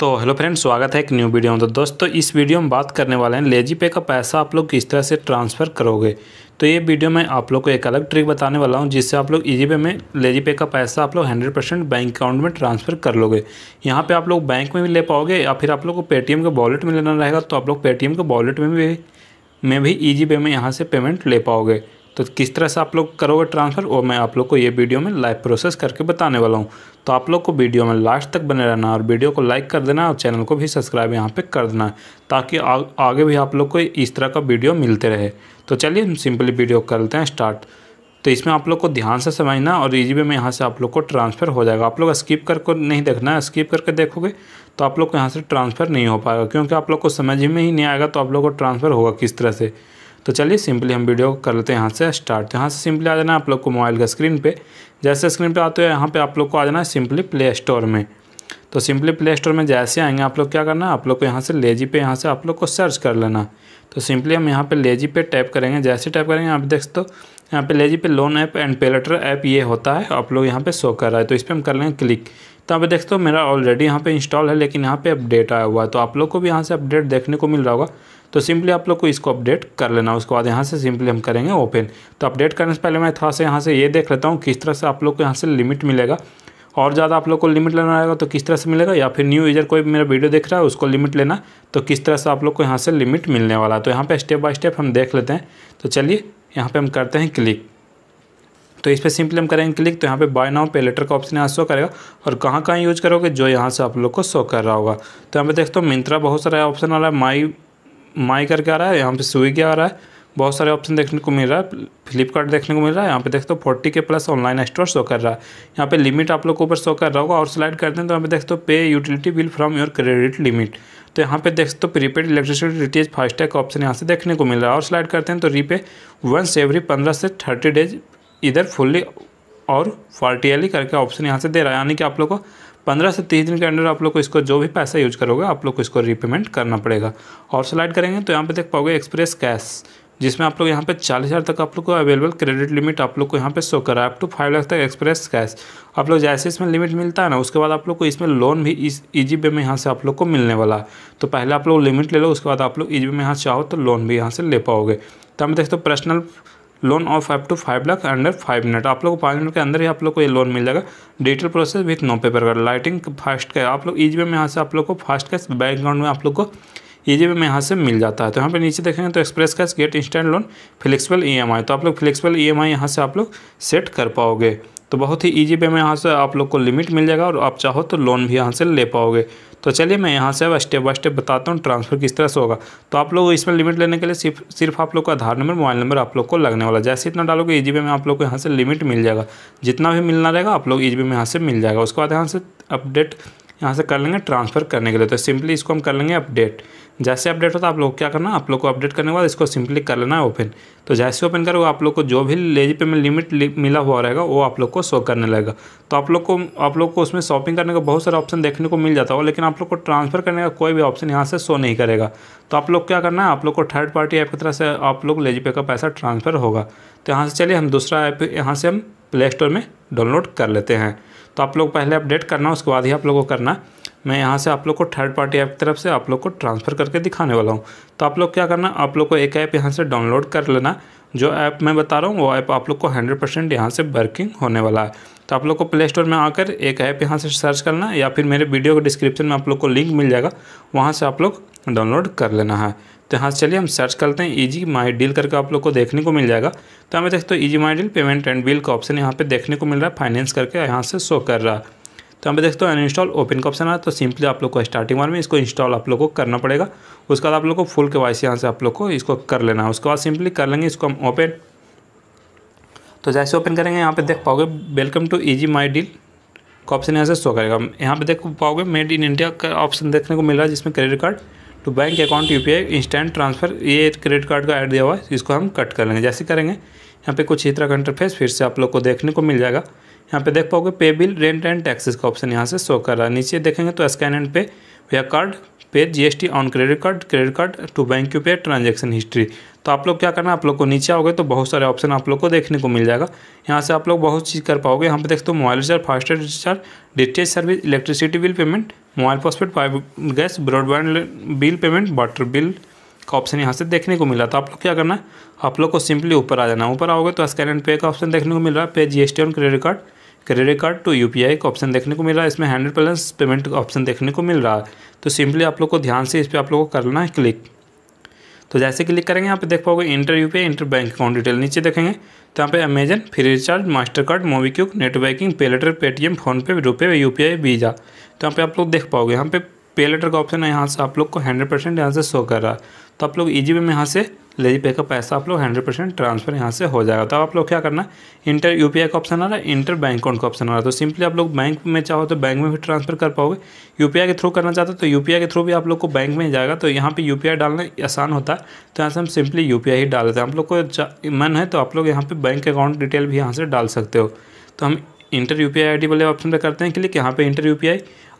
तो hello friend स्वागत है एक न्यू वीडियो में तो दोस्तों इस वीडियो में बात करने वाले हैं लेजी पे का पैसा आप लोग किस तरह से ट्रांसफ़र करोगे तो ये वीडियो मैं आप लोग को एक अलग ट्रिक बताने वाला हूँ जिससे आप लोग ईजी पे में लेजी पे का पैसा आप लोग हंड्रेड परसेंट बैंक अकाउंट में ट्रांसफ़र कर लोगे यहाँ पर आप लोग बैंक में भी ले पाओगे या फिर आप लोग को पेटीएम के वॉलेट में लेना रहेगा तो आप लोग पेटीएम के वॉलेट में भी में भी ईजी पे में यहाँ से पेमेंट ले पाओगे तो किस तरह से आप लोग करोगे ट्रांसफ़र वो मैं आप लोग को ये वीडियो में लाइव प्रोसेस करके बताने वाला हूँ तो आप लोग को वीडियो में लास्ट तक बने रहना और वीडियो को लाइक कर देना और चैनल को भी सब्सक्राइब यहाँ पर कर देना ताकि आ, आगे भी आप लोग को इस तरह का वीडियो मिलते रहे तो चलिए हम सिंपली वीडियो कर लेते हैं स्टार्ट तो इसमें आप लोग को ध्यान से समझना और इजी वे में यहाँ से आप लोग को ट्रांसफ़र हो जाएगा आप लोग स्किप करके नहीं देखना है स्किप करके देखोगे तो आप लोग को यहाँ से ट्रांसफ़र नहीं हो पाएगा क्योंकि आप लोग को समझ में ही नहीं आएगा तो आप लोग को ट्रांसफ़र होगा किस तरह से तो चलिए सिंपली हम वीडियो कर लेते हैं यहाँ से स्टार्ट तो यहाँ से सिंपली आ जाना है आप लोग को मोबाइल का स्क्रीन पे जैसे स्क्रीन पे आते हो यहाँ पे आप लोग को आ जाना है सिंपली प्ले स्टोर में तो सिंपली प्ले स्टोर में जैसे आएंगे आप लोग क्या करना है आप लोग को यहाँ से लेजी पे यहाँ से आप लोग को सर्च कर लेना तो सिंपली हम यहाँ पर लेजी पे टाइप करेंगे जैसे टाइप करेंगे आप देख सो यहाँ पे LazyPay loan app and pay later app ये होता है आप लोग यहाँ पर शो कर रहा है तो इस पर हम कर लेंगे क्लिक तो यहाँ पे देखते हो मेरा ऑलरेडी यहाँ पे इंस्टॉल है लेकिन यहाँ पे अपडेट आया हुआ है तो आप लोग को भी यहाँ से अपडेट देखने को मिल रहा होगा तो सिंपली आप लोग को इसको अपडेट कर लेना उसके बाद यहाँ से सिंपली हम करेंगे ओपन तो अपडेट करने से पहले मैं थोड़ा सा यहाँ से ये देख लेता हूँ किस तरह से आप लोग को यहाँ से लिमिट मिलेगा और ज़्यादा आप लोग को लिमिट लेना आएगा तो किस तरह से मिलेगा या फिर न्यू यूज़र कोई मेरा वीडियो देख रहा है उसको लिमिट लेना तो किस तरह से आप लोग को यहाँ से लिमिट मिलने वाला है तो यहाँ पर स्टेप बाय स्टेप हम देख लेते हैं तो चलिए यहाँ पर हम करते हैं क्लिक तो इस पर सिंपली हम करेंगे क्लिक तो यहाँ पे बाय नाउ पे लेटर का ऑप्शन यहाँ शो करेगा और कहाँ कहाँ यूज करोगे जो यहाँ से आप लोग को शो कर रहा होगा तो यहाँ पे देखते हो मिंत्रा बहुत सारा ऑप्शन आ रहा है माई माई करके आ रहा है यहाँ पे स्विगी आ रहा है बहुत सारे ऑप्शन देखने को मिल रहा है फ्लिपकार्ट देखने को मिल रहा है यहाँ पे देखते हो फोर्टी के प्लस ऑनलाइन स्टोर शो कर रहा है यहाँ पे लिमिट आप लोग को ऊपर शो कर रहा होगा और स्लाइड करते हैं तो यहाँ पे देखते हो pay utility bill from your credit limit तो यहाँ पे देखते हो प्रीपेड इलेक्ट्रिसिटी रिटेज फास्टैग का ऑप्शन यहाँ से देखने को मिल रहा है और स्लाइड करते हैं तो रीपे वंस एवरी पंद्रह से थर्टी डेज इधर फुल्ली और फॉर्टियली e करके ऑप्शन यहाँ से दे रहा है यानी कि आप लोग को पंद्रह से तीस दिन के अंदर आप लोग को इसको जो भी पैसा यूज करोगे आप लोग को इसको रीपेमेंट करना पड़ेगा और स्लाइड करेंगे तो यहाँ पे देख पाओगे एक्सप्रेस कैश जिसमें आप लोग यहाँ पे चालीस हज़ार तक आप लोग को अवेलेबल क्रेडिट लिमिट आप लोग को यहाँ पे शो करा है अप टू फाइव लाख तक एक्सप्रेस कैश आप लोग जैसे इसमें लिमिट मिलता है ना उसके बाद आप लोग को इसमें लोन भी इस ईजी पे में यहाँ से आप लोग को मिलने वाला है तो पहले आप लोग लिमिट ले लो उसके बाद आप लोग ईजी पे में यहाँ चाहो तो लोन भी यहाँ से ले पाओगे तो हम देखते personal loan of up to five lakh under five minute आप लोग को पाँच मिनट के अंदर ही आप लोग को ये लोन मिल जाएगा digital process with no paper card lighting fast cash आप लोग ईजी में यहाँ से आप लोग को फास्ट कैश बैंक अकाउंट में आप लोग को ईजी में यहाँ से मिल जाता है तो यहाँ पे नीचे देखेंगे तो express cash get instant loan flexible आई तो आप लोग फ्लेक्सिबल आई e यहाँ से आप लोग सेट कर पाओगे तो बहुत ही ईजी वे में यहाँ से आप लोग को लिमिट मिल जाएगा और आप चाहो तो लोन भी यहाँ से ले पाओगे तो चलिए मैं यहाँ से अब स्टेप बाय स्टेप बताता हूँ ट्रांसफ़र किस तरह से होगा तो आप लोग इसमें लिमिट लेने के लिए सिर्फ सिर्फ आप लोग का आधार नंबर मोबाइल नंबर आप लोग को लगने वाला जैसे इतना डालोगे ई में आप लोग को यहाँ से लिमिट मिल जाएगा जितना भी मिलना रहेगा आप लोग ई में यहाँ से मिल जाएगा उसके बाद यहाँ से अपडेट यहाँ से कर लेंगे ट्रांसफ़र करने के लिए तो सिंपली इसको हम कर लेंगे अपडेट जैसे अपडेट होता है आप लोग क्या करना आप लोग को अपडेट करने के बाद इसको सिंपली कर लेना है ओपन तो जैसे ओपन करोगे आप लोग को जो भी लेजी पे में लिमिट लि, मिला हुआ रहेगा वो आप लोग को शो करने लगेगा तो आप लोग को आप लोग को उसमें शॉपिंग करने का बहुत सारा ऑप्शन देखने को मिल जाता होगा लेकिन आप लोग को ट्रांसफर करने का कोई भी ऑप्शन यहाँ से शो नहीं करेगा तो आप लोग क्या करना है आप लोग को थर्ड पार्टी ऐप की तरह से आप लोग लेजी पे का पैसा ट्रांसफर होगा तो यहाँ से चलिए हम दूसरा ऐप यहाँ से हम प्ले स्टोर में डाउनलोड कर लेते हैं तो आप लोग पहले अपडेट करना उसके बाद ही आप लोग को करना मैं यहाँ से आप लोग को थर्ड पार्टी ऐप की तरफ से आप लोग को ट्रांसफ़र करके दिखाने वाला हूँ तो आप लोग क्या करना आप लोग को एक ऐप यहाँ से डाउनलोड कर लेना जो ऐप मैं बता रहा हूँ वो ऐप आप लोग को हंड्रेड परसेंट यहाँ से वर्किंग होने वाला है तो आप लोग को प्ले स्टोर में आकर एक ऐप यहाँ से सर्च करना या फिर मेरे वीडियो के डिस्क्रिप्शन में आप लोग को लिंक मिल जाएगा वहाँ से आप लोग डाउनलोड कर लेना है तो यहाँ से चलिए हम सर्च करते हैं ईजी माई डील करके आप लोग को देखने को मिल जाएगा तो हमें देखते हो easy my deal payment and bill का ऑप्शन यहाँ पे देखने को मिल रहा है फाइनेंस करके यहाँ से शो कर रहा है तो यहाँ पे देखते हो अनइंस्टॉल ओपन का ऑप्शन आ तो सिंपली आप लोग को स्टार्टिंग वन में इसको इंस्टॉल आप लोग को करना पड़ेगा उसके बाद आप लोग को फुल के वाई यहाँ से आप लोग को इसको कर लेना है उसके बाद सिंपली कर लेंगे इसको हम ओपन तो जैसे ओपन करेंगे यहाँ पे देख पाओगे welcome to easy my deal का ऑप्शन यहाँ से शो करेगा यहाँ पे देख पाओगे मेड इन इंडिया का ऑप्शन देखने को मिल रहा है जिसमें credit card to bank account you instant transfer ये क्रेडिट कार्ड का ऐड दिया हुआ है इसको हम कट कर लेंगे जैसे करेंगे यहाँ पे कुछ इतना तरह फिर से आप लोग को देखने को मिल जाएगा यहाँ पे देख पाओगे pay bill rent and taxes का ऑप्शन यहाँ से शो कर रहा है नीचे देखेंगे तो स्कैन एंड पे या card pay GST on credit card credit card to bank you pay transaction history तो आप लोग क्या करना आप लोग को नीचे आओगे तो बहुत सारे ऑप्शन आप लोग को देखने को मिल जाएगा यहाँ से आप लोग बहुत चीज़ कर पाओगे यहाँ पे देखते हो mobile recharge fast recharge D service electricity bill payment mobile postpaid five gas broadband bill payment water bill का ऑप्शन यहाँ से देखने को मिला तो आप लोग क्या करना है आप लोग को सिंपली ऊपर आ जाना ऊपर आओगे तो स्कैन एंड पे का ऑप्शन देखने को मिल रहा है pay G S T on credit card credit card to you का ऑप्शन देखने को मिल रहा है इसमें हंड्रेड बैलेंस पेमेंट का ऑप्शन देखने को मिल रहा है तो सिंपली आप लोग को ध्यान से इस पर आप लोग को करना है क्लिक तो जैसे क्लिक करेंगे यहाँ पे देख पाओगे inter you inter bank account detail नीचे देखेंगे तो यहाँ पे Amazon free recharge Mastercard MobiKwik net banking pay later Paytm PhonePe RuPay U P I Visa तो यहाँ पे आप लोग देख पाओगे यहाँ पे पे लेटर का ऑप्शन है यहाँ से आप लोग को हंड्रेड परसेंट यहाँ से शो कर रहा है तो आप लोग ईजी में यहाँ से लेजी पे का पैसा आप लोग हंड्रेड परसेंट ट्रांसफर यहाँ से हो जाएगा तो आप लोग क्या करना इंटर यू का ऑप्शन आ रहा है इंटर बैंक अकाउंट का ऑप्शन आ रहा है तो सिंपली आप लोग बैंक में चाहो तो बैंक में भी ट्रांसफर कर पाओगे यू के थ्रू करना चाहते तो यू के थ्रू भी आप लोग को बैंक में जाएगा तो यहाँ पर यू डालना आसान होता है तो यहाँ से हम सिंपली यू ही डाल देते हैं आप लोग को मन है तो आप लोग यहाँ पर बैंक अकाउंट डिटेल भी यहाँ से डाल सकते हो तो हम इंटर यू पी आई वाले ऑप्शन पर करते हैं क्लिक यहाँ पर इंटर यू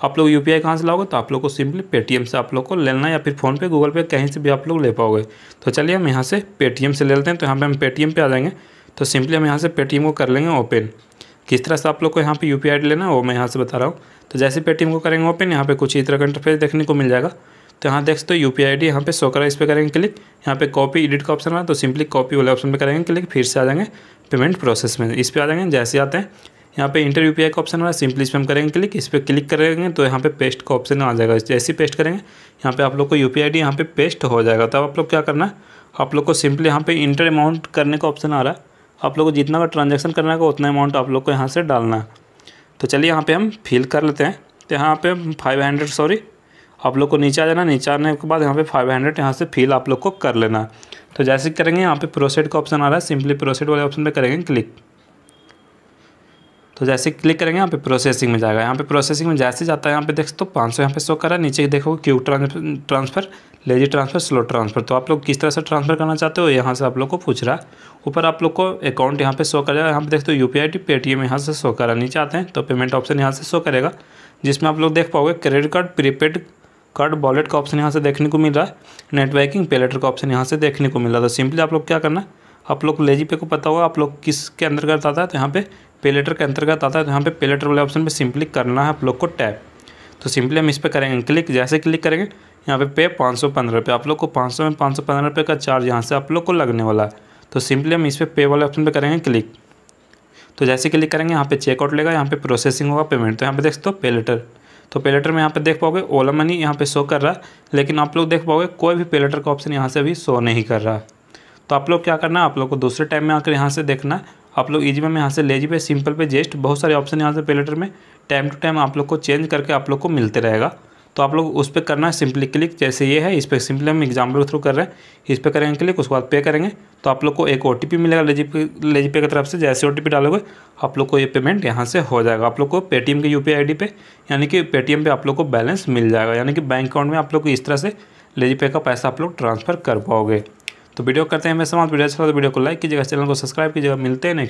आप लोग यू पी कहाँ से लाओगे तो आप लोग को सिंपली पेटीएम से आप लोग को लेना है या फिर फ़ोनपे गूगल पे कहीं से भी आप लोग ले पाओगे तो चलिए हम यहाँ से पेटीएम से ले लेते हैं तो यहाँ पर हम पेटीएम पर आ जाएंगे तो सिंपली हम यहाँ से पेटीएम को कर लेंगे ओपन किस तरह से आप लोग को यहाँ पे यू पी लेना है वो मैं यहाँ से बता रहा हूँ तो जैसे पेटीएम को करेंगे ओपन यहाँ पे कुछ इस तरह का इंटरफेस देखने को मिल जाएगा तो यहाँ देख सकते हो यू पी आई डी यहाँ पे शो करा इस पर करेंगे क्लिक यहाँ पे कॉपी एडिट का ऑप्शन है तो सिंपली कॉपी वाले ऑप्शन पे करेंगे क्लिक फिर से आ जाएंगे पेमेंट प्रोसेस में इस पर आ जाएंगे जैसे आते हैं यहाँ पे इंटर यू का ऑप्शन रहा है सिंपली इस पर हम करेंगे क्लिक इस पर क्लिक करेंगे तो यहाँ पे पेस्ट का ऑप्शन आ जाएगा जैसे ही पेस्ट करेंगे यहाँ पे आप लोग को यू पी आई डी यहाँ पे पेस्ट हो जाएगा तब तो आप लोग क्या करना है आप लोग को सिंपली यहाँ पे इंटर अमाउंट करने का ऑप्शन आ रहा है आप लोग को जितना का ट्रांजेक्शन करना है उतना अमाउंट आप लोग को यहाँ से डालना है तो चलिए यहाँ पर हम फिल कर लेते हैं तो यहाँ पर फाइव हंड्रेड सॉरी आप लोग को नीचे आ जाना नीचे आने के बाद यहाँ पे फाइव हंड्रेड यहाँ से फिल आप लोग को कर लेना तो जैसे करेंगे यहाँ पे प्रोसेड का ऑप्शन आ रहा है सिंपली प्रोसेड वाले ऑप्शन पे करेंगे क्लिक तो जैसे क्लिक करेंगे यहाँ पे प्रोसेसिंग में जाएगा यहाँ पे प्रोसेसिंग में जैसे जाता है यहाँ पे देख तो पाँच सौ यहाँ पे शो करा नीचे देखो क्यू transfer lazy transfer slow transfer तो आप लोग किस तरह से ट्रांसफर करना चाहते हो यहाँ से आप लोग को पूछ रहा है ऊपर आप लोग को अकाउंट यहाँ पे शो करेगा यहाँ पे देख दो U P I T Paytm यहाँ से शो करा नीचे आते हैं तो पेमेंट ऑप्शन यहाँ से शो करेगा जिसमें आप लोग देख पाओगे credit card prepaid card wallet का ऑप्शन यहाँ से देखने को मिल रहा है नेट बैंकिंग पे लेटर का ऑप्शन यहाँ से देखने को मिल रहा है तो सिंपली आप लोग क्या करना है आप लोग लेजी पे को पता होगा आप लोग किस के अंदर करता था तो यहाँ पे पेलेटर के अंतर्गत आता है तो यहाँ पे पेलेटर वाले ऑप्शन पे सिंपली करना है आप लोग को टैप तो सिंपली हम इस पर करेंगे क्लिक जैसे क्लिक करेंगे यहाँ पे पे पाँच सौ पंद्रह रुपये आप लोग को पाँच सौ में पाँच सौ पंद्रह रुपये का चार्ज यहाँ से आप लोग को लगने वाला है तो सिंपली हम इस पर पे वाले ऑप्शन पर करेंगे क्लिक तो जैसे क्लिक करेंगे यहाँ पर चेकआउट लेगा यहाँ पे प्रोसेसिंग होगा पेमेंट तो यहाँ पर देख दो पेलेटर तो पेलेटर में यहाँ पे देख पाओगे ओला मनी यहाँ पर शो कर रहा है लेकिन आप लोग देख पाओगे कोई भी पेलेटर का ऑप्शन यहाँ से अभी शो नहीं कर रहा है तो आप लोग क्या करना है आप लोग को दूसरे टाइम में आकर यहाँ से देखना है आप लोग ईजी में यहाँ से लेजी पे सिंपल पे जेस्ट बहुत सारे ऑप्शन यहाँ से पेलेटर में टाइम टू टाइम आप लोग को चेंज करके आप लोग को मिलते रहेगा तो आप लोग उस पर करना है सिंपली क्लिक जैसे ये है इस पर सिंपली हम एग्जाम्पल के थ्रू कर रहे हैं इस पर करेंगे क्लिक उसके बाद पे करेंगे तो आप लोग को एक ओ मिलेगा लेजी पे लेजी पे की तरफ से जैसे ओ डालोगे आप लोग को ये पेमेंट यहाँ से हो जाएगा आप लोग को पेटीएम के यू पी पे यानी कि पेटीएम पे आप लोग को बैलेंस मिल जाएगा यानी कि बैंक अकाउंट में आप लोग को इस तरह से लेजी पे का पैसा आप लोग ट्रांसफ़र कर पाओगे तो वीडियो करते हैं हमें समाप्त वीडियो अच्छा लगा तो वीडियो को लाइक कीजिएगा चैनल को सब्सक्राइब कीजिएगा मिलते हैं नेक्स्ट